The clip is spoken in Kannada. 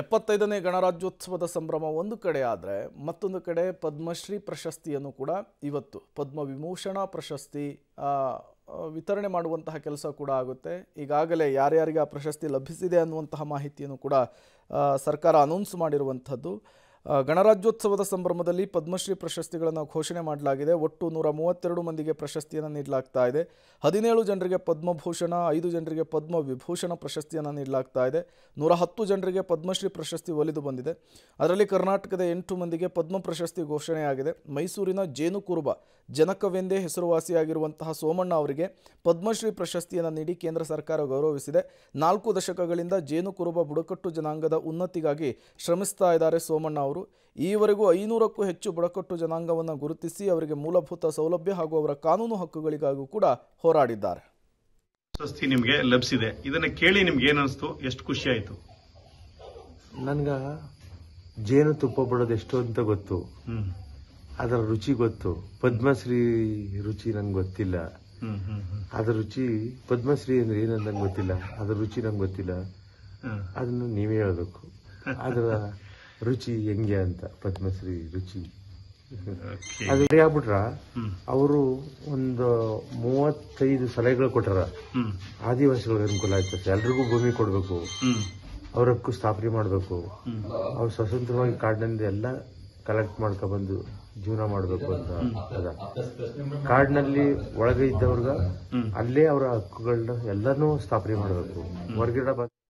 ಎಪ್ಪತ್ತೈದನೇ ಗಣರಾಜ್ಯೋತ್ಸವದ ಸಂಭ್ರಮ ಒಂದು ಕಡೆ ಆದರೆ ಮತ್ತೊಂದು ಕಡೆ ಪದ್ಮಶ್ರೀ ಪ್ರಶಸ್ತಿಯನ್ನು ಕೂಡ ಇವತ್ತು ಪದ್ಮ ವಿಮೂಷಣಾ ಪ್ರಶಸ್ತಿ ವಿತರಣೆ ಮಾಡುವಂತಹ ಕೆಲಸ ಕೂಡ ಆಗುತ್ತೆ ಈಗಾಗಲೇ ಯಾರ್ಯಾರಿಗೆ ಆ ಪ್ರಶಸ್ತಿ ಲಭಿಸಿದೆ ಅನ್ನುವಂತಹ ಮಾಹಿತಿಯನ್ನು ಕೂಡ ಸರ್ಕಾರ ಅನೌನ್ಸ್ ಮಾಡಿರುವಂಥದ್ದು ಗಣರಾಜ್ಯೋತ್ಸವದ ಸಂಭ್ರಮದಲ್ಲಿ ಪದ್ಮಶ್ರೀ ಪ್ರಶಸ್ತಿಗಳನ್ನು ಘೋಷಣೆ ಮಾಡಲಾಗಿದೆ ಒಟ್ಟು ನೂರ ಮೂವತ್ತೆರಡು ಮಂದಿಗೆ ಪ್ರಶಸ್ತಿಯನ್ನು ನೀಡಲಾಗ್ತಾ ಇದೆ ಹದಿನೇಳು ಜನರಿಗೆ ಪದ್ಮಭೂಷಣ ಐದು ಜನರಿಗೆ ಪದ್ಮ ವಿಭೂಷಣ ಪ್ರಶಸ್ತಿಯನ್ನು ನೀಡಲಾಗ್ತಾ ಇದೆ ನೂರ ಹತ್ತು ಜನರಿಗೆ ಪದ್ಮಶ್ರೀ ಪ್ರಶಸ್ತಿ ಒಲಿದು ಬಂದಿದೆ ಅದರಲ್ಲಿ ಕರ್ನಾಟಕದ ಎಂಟು ಮಂದಿಗೆ ಪದ್ಮ ಪ್ರಶಸ್ತಿ ಘೋಷಣೆಯಾಗಿದೆ ಮೈಸೂರಿನ ಜೇನುಕುರುಬ ಜನಕವೆಂದೇ ಹೆಸರುವಾಸಿಯಾಗಿರುವಂತಹ ಸೋಮಣ್ಣ ಅವರಿಗೆ ಪದ್ಮಶ್ರೀ ಪ್ರಶಸ್ತಿಯನ್ನು ನೀಡಿ ಕೇಂದ್ರ ಸರ್ಕಾರ ಗೌರವಿಸಿದೆ ನಾಲ್ಕು ದಶಕಗಳಿಂದ ಜೇನುಕುರುಬ ಬುಡಕಟ್ಟು ಜನಾಂಗದ ಉನ್ನತಿಗಾಗಿ ಶ್ರಮಿಸ್ತಾ ಇದ್ದಾರೆ ಸೋಮಣ್ಣ ಅವರು ಅವರು ಈವರೆಗೂ ಐನೂರಕ್ಕೂ ಹೆಚ್ಚು ಬುಡಕಟ್ಟು ಜನಾಂಗವನ್ನು ಗುರುತಿಸಿ ಅವರಿಗೆ ಮೂಲಭೂತ ಸೌಲಭ್ಯ ಹಾಗೂ ಅವರ ಕಾನೂನು ಹಕ್ಕುಗಳಿಗಾಗೂ ಕೂಡ ಹೋರಾಡಿದ್ದಾರೆ ಪ್ರಶಸ್ತಿ ನಿಮಗೆ ಲಭಿಸಿದೆ ಇದನ್ನ ಕೇಳಿ ನಿಮ್ಗೆ ಏನಿಸ್ತು ಎಷ್ಟು ಖುಷಿ ಆಯ್ತು ನನ್ಗ ಜೇನು ತುಪ್ಪ ಬಿಡೋದು ಎಷ್ಟು ಅಂತ ಗೊತ್ತು ಅದರ ರುಚಿ ಗೊತ್ತು ಪದ್ಮಶ್ರೀ ರುಚಿ ನಂಗೆ ಗೊತ್ತಿಲ್ಲ ಅದರ ರುಚಿ ಪದ್ಮಶ್ರೀ ಅಂದ್ರೆ ಏನಂತ ಗೊತ್ತಿಲ್ಲ ಅದರ ರುಚಿ ನಂಗೆ ಗೊತ್ತಿಲ್ಲ ಅದನ್ನು ನೀವೇ ಹೇಳಬೇಕು ಅದರ ರುಚಿ ಹೆಂಗೆ ಅಂತ ಪದ್ಮಶ್ರೀ ರುಚಿ ಅದು ಆಗ್ಬಿಟ್ರ ಅವರು ಒಂದು ಮೂವತ್ತೈದು ಸಲಹೆಗಳು ಕೊಟ್ಟರ ಆದಿವಾಸಿಗಳಿಗೆ ಅನುಕೂಲ ಆಯ್ತದೆ ಎಲ್ರಿಗೂ ಭೂಮಿ ಕೊಡಬೇಕು ಅವ್ರ ಹಕ್ಕು ಸ್ಥಾಪನೆ ಮಾಡಬೇಕು ಅವ್ರು ಸ್ವತಂತ್ರವಾಗಿ ಕಾಡಿನಿಂದ ಎಲ್ಲ ಕಲೆಕ್ಟ್ ಬಂದು ಜೀವನ ಮಾಡಬೇಕು ಅಂತ ಅದ ಕಾಡಿನಲ್ಲಿ ಒಳಗೆ ಇದ್ದವ್ರಗ ಅಲ್ಲೇ ಅವರ ಹಕ್ಕುಗಳನ್ನ ಎಲ್ಲಾನು ಸ್ಥಾಪನೆ ಮಾಡಬೇಕು ಹೊರಗಿಡ